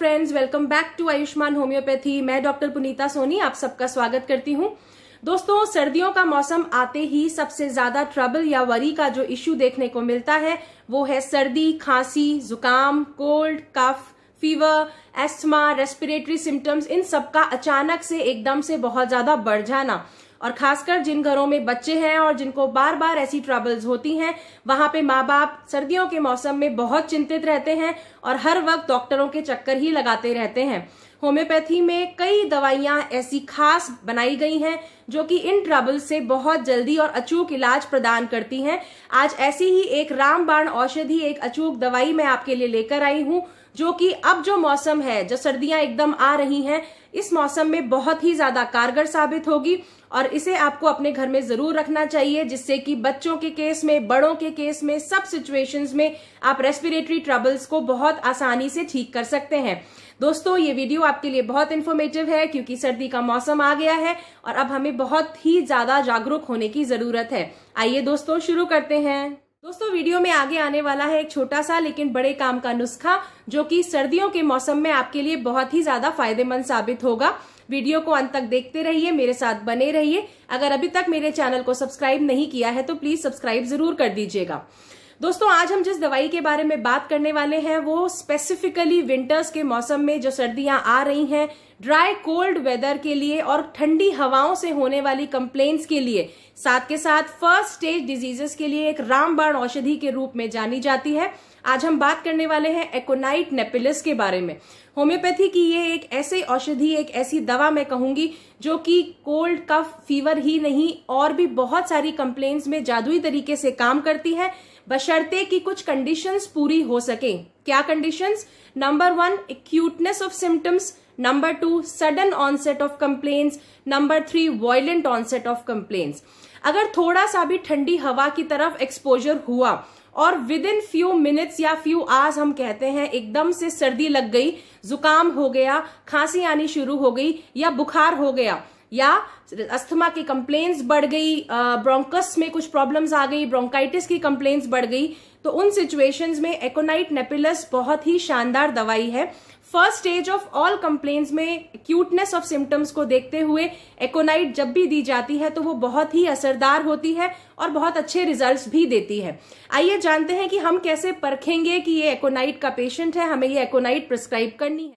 friends welcome back to Ayushman homeopathy मैं doctor Punita Soni आप सबका स्वागत करती हूं दोस्तों सर्दियों का मौसम आते ही सबसे ज्यादा ट्रबल या वरी का जो इश्यू देखने को मिलता है वो है सर्दी खांसी जुकाम cold cough fever asthma respiratory symptoms इन सबका अचानक से एकदम से बहुत ज्यादा बढ़ जाना और खासकर जिन घरों में बच्चे हैं और जिनको बार बार ऐसी ट्रबल्स होती हैं वहां पे माँ बाप सर्दियों के मौसम में बहुत चिंतित रहते हैं और हर वक्त डॉक्टरों के चक्कर ही लगाते रहते हैं होम्योपैथी में कई दवाइयां ऐसी खास बनाई गई हैं जो कि इन ट्रबल से बहुत जल्दी और अचूक इलाज प्रदान करती हैं आज ऐसी ही एक रामबाण औषधि एक अचूक दवाई मैं आपके लिए लेकर आई हूं जो कि अब जो मौसम है जो सर्दियां एकदम आ रही हैं इस मौसम में बहुत ही ज्यादा कारगर साबित होगी और इसे आपको अपने घर में जरूर रखना चाहिए जिससे कि बच्चों के केस में बड़ों के केस में सब सिचुएशंस में आप रेस्पिरेटरी ट्रबल्स को बहुत आसानी से ठीक कर सकते हैं दोस्तों ये वीडियो आपके लिए बहुत इन्फॉर्मेटिव है क्योंकि सर्दी का मौसम आ गया है और अब हमें बहुत ही ज्यादा जागरूक होने की जरूरत है आइए दोस्तों शुरू करते हैं दोस्तों वीडियो में आगे आने वाला है एक छोटा सा लेकिन बड़े काम का नुस्खा जो कि सर्दियों के मौसम में आपके लिए बहुत ही ज्यादा फायदेमंद साबित होगा वीडियो को अंत तक देखते रहिए मेरे साथ बने रहिए अगर अभी तक मेरे चैनल को सब्सक्राइब नहीं किया है तो प्लीज सब्सक्राइब जरूर कर दीजिएगा दोस्तों आज हम जिस दवाई के बारे में बात करने वाले हैं वो स्पेसिफिकली विंटर्स के मौसम में जो सर्दियां आ रही हैं ड्राई कोल्ड वेदर के लिए और ठंडी हवाओं से होने वाली कंप्लेंट्स के लिए साथ के साथ फर्स्ट स्टेज डिजीजेस के लिए एक रामबाण औषधि के रूप में जानी जाती है आज हम बात करने वाले हैं एकोनाइट नेपिलिस के बारे में होम्योपैथी की ये एक ऐसे औषधि एक ऐसी दवा मैं कहूंगी जो कि कोल्ड कफ फीवर ही नहीं और भी बहुत सारी कंप्लेन्ट्स में जादुई तरीके से काम करती है बशर्ते कि कुछ कंडीशंस पूरी हो सके क्या conditions number one acuteness of symptoms number two sudden onset of complaints number three violent onset of complaints अगर थोड़ा सा भी ठंडी हवा की तरफ एक्सपोजर हुआ और विद इन फ्यू मिनट्स या फ्यू आवर्स हम कहते हैं एकदम से सर्दी लग गई जुकाम हो गया खांसी आनी शुरू हो गई या बुखार हो गया या अस्थमा की कंप्लेन बढ़ गई ब्रोंकस में कुछ प्रॉब्लम्स आ गई ब्रोंकाइटिस की कंप्लेन्स बढ़ गई तो उन सिचुएशंस में एकोनाइट नेपिलस बहुत ही शानदार दवाई है first stage of all complaints में क्यूटनेस ऑफ सिम्टम्स को देखते हुए एकोनाइट जब भी दी जाती है तो वो बहुत ही असरदार होती है और बहुत अच्छे रिजल्ट्स भी देती है आइए जानते हैं कि हम कैसे परखेंगे कि ये एकोनाइट का पेशेंट है हमें ये एकोनाइट प्रिस्क्राइब करनी है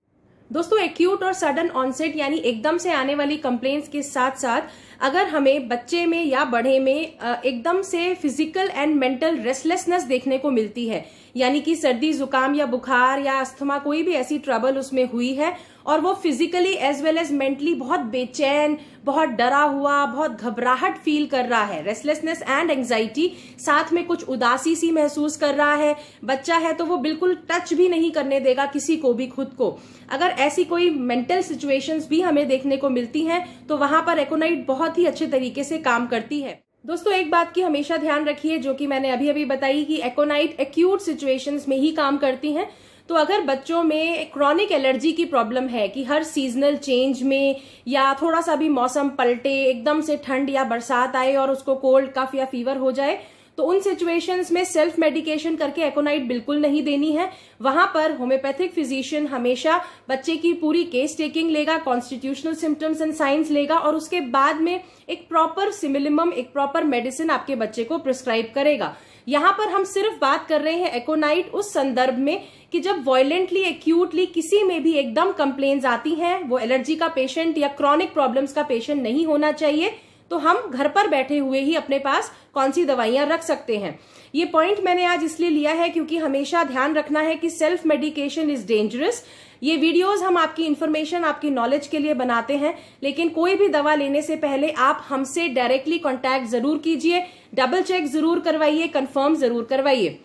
दोस्तों एक्यूट और सडन ऑनसेट यानी एकदम से आने वाली कंप्लेन्ट्स के साथ साथ अगर हमें बच्चे में या बड़े में एकदम से फिजिकल एंड मेंटल रेस्टलेसनेस देखने को मिलती है यानी कि सर्दी जुकाम या बुखार या अस्थमा कोई भी ऐसी ट्रबल उसमें हुई है और वो physically as well as mentally बहुत बेचैन बहुत डरा हुआ बहुत घबराहट फील कर रहा है रेस्टलेसनेस एंड एंग्जाइटी साथ में कुछ उदासी सी महसूस कर रहा है बच्चा है तो वो बिल्कुल टच भी नहीं करने देगा किसी को भी खुद को अगर ऐसी कोई मेंटल सिचुएशंस भी हमें देखने को मिलती हैं तो वहां पर एकोनाइट बहुत ही अच्छे तरीके से काम करती है दोस्तों एक बात की हमेशा ध्यान रखिए जो कि मैंने अभी अभी बताई कि एकोनाइट एक्यूट सिचुएशंस में ही काम करती हैं तो अगर बच्चों में क्रॉनिक एलर्जी की प्रॉब्लम है कि हर सीजनल चेंज में या थोड़ा सा भी मौसम पलटे एकदम से ठंड या बरसात आए और उसको कोल्ड कफ या फीवर हो जाए तो उन सिचुएशंस में सेल्फ मेडिकेशन करके एकोनाइट बिल्कुल नहीं देनी है वहां पर होम्योपैथिक फिजिशियन हमेशा बच्चे की पूरी केस टेकिंग लेगा कॉन्स्टिट्यूशनल सिम्टम्स एंड साइंस लेगा और उसके बाद में एक प्रॉपर सिमिलिमम एक प्रॉपर मेडिसिन आपके बच्चे को प्रिस्क्राइब करेगा यहाँ पर हम सिर्फ बात कर रहे हैं एकोनाइट उस संदर्भ में कि जब वॉयलेंटली एक्यूटली किसी में भी एकदम कंप्लेन आती हैं वो एलर्जी का पेशेंट या क्रॉनिक प्रॉब्लम्स का पेशेंट नहीं होना चाहिए तो हम घर पर बैठे हुए ही अपने पास कौन सी दवाइयां रख सकते हैं ये पॉइंट मैंने आज इसलिए लिया है क्योंकि हमेशा ध्यान रखना है कि सेल्फ मेडिकेशन इज डेंजरस ये वीडियोस हम आपकी इन्फॉर्मेशन आपकी नॉलेज के लिए बनाते हैं लेकिन कोई भी दवा लेने से पहले आप हमसे डायरेक्टली कॉन्टैक्ट जरूर कीजिए डबल चेक जरूर करवाइए कन्फर्म जरूर करवाइए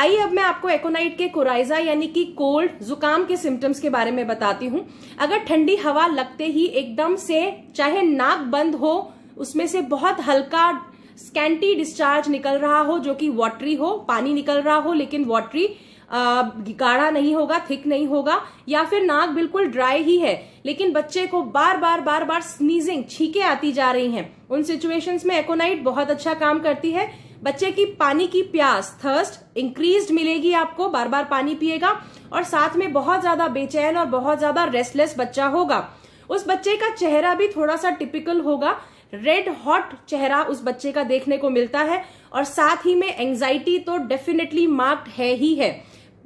आइए अब मैं आपको एकोनाइट के कोराइजा यानी कि कोल्ड जुकाम के सिम्टम्स के बारे में बताती हूँ अगर ठंडी हवा लगते ही एकदम से चाहे नाक बंद हो उसमें से बहुत हल्का स्कैंटी डिस्चार्ज निकल रहा हो जो कि वॉटरी हो पानी निकल रहा हो लेकिन वॉटरी गाढ़ा नहीं होगा थिक नहीं होगा या फिर नाक बिल्कुल ड्राई ही है लेकिन बच्चे को बार बार बार बार स्नीजिंग छीके आती जा रही हैं उन सिचुएशंस में एकोनाइट बहुत अच्छा काम करती है बच्चे की पानी की प्यास थर्स्ट इंक्रीज मिलेगी आपको बार बार पानी पिएगा और साथ में बहुत ज्यादा बेचैन और बहुत ज्यादा रेस्टलेस बच्चा होगा उस बच्चे का चेहरा भी थोड़ा सा टिपिकल होगा रेड हॉट चेहरा उस बच्चे का देखने को मिलता है और साथ ही में एंजाइटी तो डेफिनेटली मार्क्ड है ही है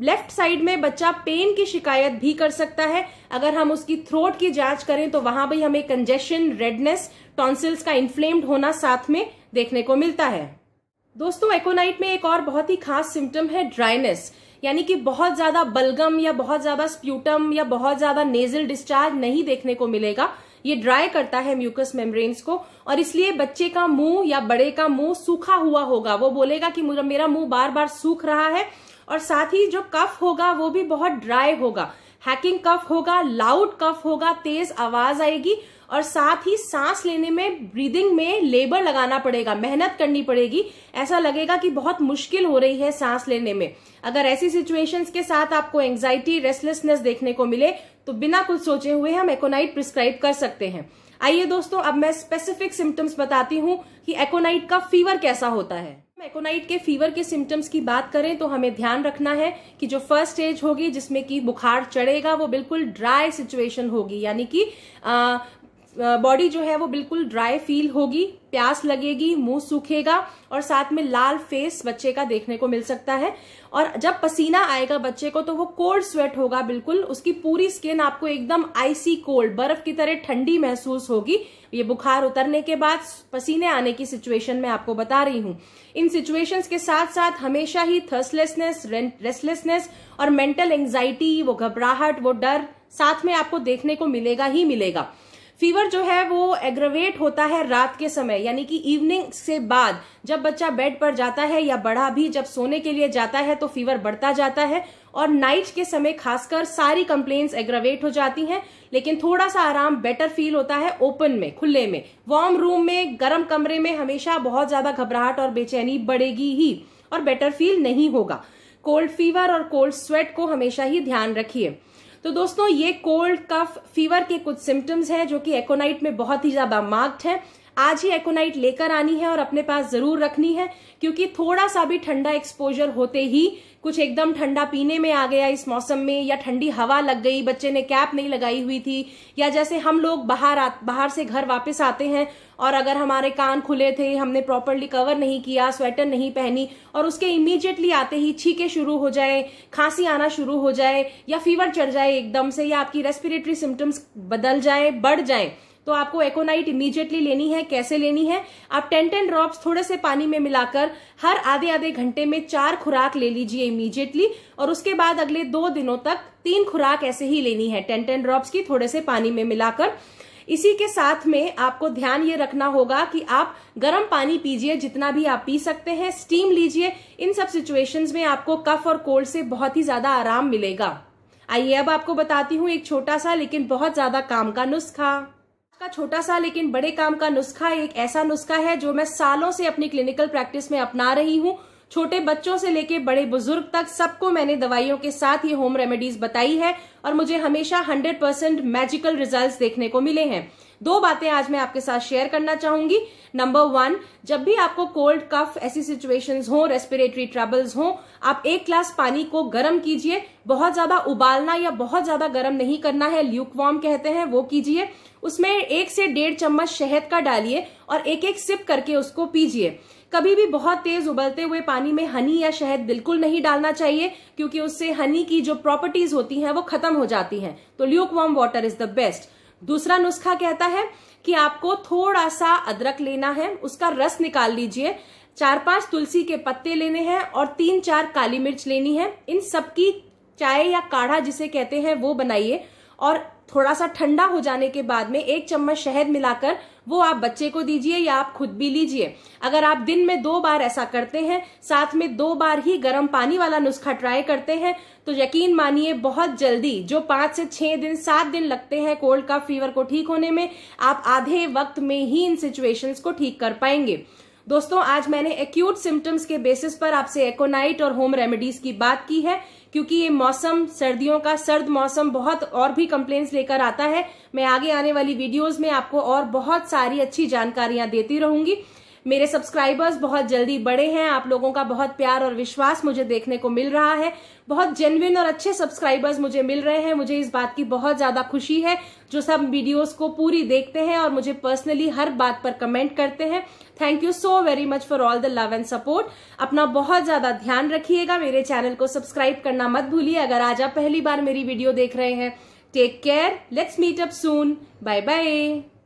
लेफ्ट साइड में बच्चा पेन की शिकायत भी कर सकता है अगर हम उसकी थ्रोट की जांच करें तो वहां भी हमें कंजेशन रेडनेस टॉन्सिल्स का इन्फ्लेम्ड होना साथ में देखने को मिलता है दोस्तों एकोनाइट में एक और बहुत ही खास सिम्टम है ड्राइनेस यानी कि बहुत ज्यादा बलगम या बहुत ज्यादा स्प्यूटम या बहुत ज्यादा नेजल डिस्चार्ज नहीं देखने को मिलेगा ये ड्राई करता है म्यूकस मेम्ब्रेन्स को और इसलिए बच्चे का मुंह या बड़े का मुंह सूखा हुआ होगा वो बोलेगा कि मेरा मुंह बार बार सूख रहा है और साथ ही जो कफ होगा वो भी बहुत ड्राई होगा हैकिंग कफ होगा लाउड कफ होगा तेज आवाज आएगी और साथ ही सांस लेने में ब्रीदिंग में लेबर लगाना पड़ेगा मेहनत करनी पड़ेगी ऐसा लगेगा कि बहुत मुश्किल हो रही है सांस लेने में अगर ऐसी सिचुएशंस के साथ आपको एंजाइटी रेस्टलेसनेस देखने को मिले तो बिना कुछ सोचे हुए हम एकोनाइट प्रिस्क्राइब कर सकते हैं आइए दोस्तों अब मैं स्पेसिफिक सिम्टम्स बताती हूँ कि एकोनाइट का फीवर कैसा होता है एकोनाइट के फीवर के सिम्टम्स की बात करें तो हमें ध्यान रखना है कि जो फर्स्ट स्टेज होगी जिसमें कि बुखार चढ़ेगा वो बिल्कुल ड्राई सिचुएशन होगी यानी कि बॉडी जो है वो बिल्कुल ड्राई फील होगी प्यास लगेगी मुंह सूखेगा और साथ में लाल फेस बच्चे का देखने को मिल सकता है और जब पसीना आएगा बच्चे को तो वो कोल्ड स्वेट होगा बिल्कुल उसकी पूरी स्किन आपको एकदम आइसी कोल्ड बर्फ की तरह ठंडी महसूस होगी ये बुखार उतरने के बाद पसीने आने की सिचुएशन में आपको बता रही हूं इन सिचुएशंस के साथ साथ हमेशा ही थर्सलेसनेस रेस्टलेसनेस और मेंटल एंग्जाइटी वो घबराहट वो डर साथ में आपको देखने को मिलेगा ही मिलेगा फीवर जो है वो एग्रवेट होता है रात के समय यानी कि इवनिंग से बाद जब बच्चा बेड पर जाता है या बड़ा भी जब सोने के लिए जाता है तो फीवर बढ़ता जाता है और नाइट के समय खासकर सारी कंप्लेन्स एग्रवेट हो जाती हैं लेकिन थोड़ा सा आराम बेटर फील होता है ओपन में खुले में वार्म रूम में गर्म कमरे में हमेशा बहुत ज्यादा घबराहट और बेचैनी बढ़ेगी ही और बेटर फील नहीं होगा कोल्ड फीवर और कोल्ड स्वेट को हमेशा ही ध्यान रखिए तो दोस्तों ये कोल्ड कफ फीवर के कुछ सिम्टम्स हैं जो कि एकोनाइट में बहुत ही ज्यादा मार्क्ड है आज ही एकोनाइट लेकर आनी है और अपने पास जरूर रखनी है क्योंकि थोड़ा सा भी ठंडा एक्सपोजर होते ही कुछ एकदम ठंडा पीने में आ गया इस मौसम में या ठंडी हवा लग गई बच्चे ने कैप नहीं लगाई हुई थी या जैसे हम लोग बाहर आ, बाहर से घर वापस आते हैं और अगर हमारे कान खुले थे हमने प्रॉपरली कवर नहीं किया स्वेटर नहीं पहनी और उसके इमीडिएटली आते ही छीके शुरू हो जाए खांसी आना शुरू हो जाए या फीवर चढ़ जाए एकदम से या आपकी रेस्पिरेटरी सिम्टम्स बदल जाए बढ़ जाए तो आपको एकोनाइट इमीडिएटली लेनी है कैसे लेनी है आप टेन टेन ड्रॉप्स थोड़े से पानी में मिलाकर हर आधे आधे घंटे में चार खुराक ले लीजिए इमीजिएटली और उसके बाद अगले दो दिनों तक तीन खुराक ऐसे ही लेनी है टेन टेन ड्रॉप्स की थोड़े से पानी में मिलाकर इसी के साथ में आपको ध्यान ये रखना होगा कि आप गर्म पानी पीजिए जितना भी आप पी सकते हैं स्टीम लीजिए इन सब सिचुएशंस में आपको कफ और कोल्ड से बहुत ही ज्यादा आराम मिलेगा आइए अब आपको बताती हूँ एक छोटा सा लेकिन बहुत ज्यादा काम का नुस्खा का छोटा सा लेकिन बड़े काम का नुस्खा एक ऐसा नुस्खा है जो मैं सालों से अपनी क्लिनिकल प्रैक्टिस में अपना रही हूँ छोटे बच्चों से लेके बड़े बुजुर्ग तक सबको मैंने दवाइयों के साथ ये होम रेमेडीज बताई है और मुझे हमेशा हंड्रेड परसेंट मैजिकल रिजल्ट देखने को मिले हैं दो बातें आज मैं आपके साथ शेयर करना चाहूंगी नंबर वन जब भी आपको कोल्ड कफ ऐसी सिचुएशंस हो रेस्पिरेटरी ट्रबल्स हो आप एक ग्लास पानी को गर्म कीजिए बहुत ज्यादा उबालना या बहुत ज्यादा गर्म नहीं करना है ल्यूक वॉर्म कहते हैं वो कीजिए उसमें एक से डेढ़ चम्मच शहद का डालिए और एक एक सिप करके उसको पीजिए कभी भी बहुत तेज उबलते हुए पानी में हनी या शहद बिल्कुल नहीं डालना चाहिए क्योंकि उससे हनी की जो प्रॉपर्टीज होती हैं वो खत्म हो जाती हैं तो lukewarm water is the best दूसरा नुस्खा कहता है कि आपको थोड़ा सा अदरक लेना है उसका रस निकाल लीजिए चार पांच तुलसी के पत्ते लेने हैं और तीन चार काली मिर्च लेनी है इन सबकी चाय या काढ़ा जिसे कहते हैं वो बनाइए और थोड़ा सा ठंडा हो जाने के बाद में एक चम्मच शहद मिलाकर वो आप बच्चे को दीजिए या आप खुद भी लीजिए अगर आप दिन में दो बार ऐसा करते हैं साथ में दो बार ही गर्म पानी वाला नुस्खा ट्राई करते हैं तो यकीन मानिए बहुत जल्दी जो पांच से छह दिन सात दिन लगते हैं कोल्ड का फीवर को ठीक होने में आप आधे वक्त में ही इन सिचुएशन को ठीक कर पाएंगे दोस्तों आज मैंने एक्यूट सिम्टम्स के बेसिस पर आपसे एकोनाइट और होम रेमेडीज की बात की है क्योंकि ये मौसम सर्दियों का सर्द मौसम बहुत और भी कंप्लेन्ट्स लेकर आता है मैं आगे आने वाली वीडियोस में आपको और बहुत सारी अच्छी जानकारियां देती रहूंगी मेरे सब्सक्राइबर्स बहुत जल्दी बड़े हैं आप लोगों का बहुत प्यार और विश्वास मुझे देखने को मिल रहा है बहुत जेन्यन और अच्छे सब्सक्राइबर्स मुझे मिल रहे हैं मुझे इस बात की बहुत ज़्यादा खुशी है जो सब वीडियोस को पूरी देखते हैं और मुझे पर्सनली हर बात पर कमेंट करते हैं thank you so very much for all the love and support अपना बहुत ज़्यादा ध्यान रखिएगा मेरे चैनल को सब्सक्राइब करना मत भूलिए अगर आज आप पहली बार मेरी वीडियो देख रहे हैं take care let's meet up soon bye bye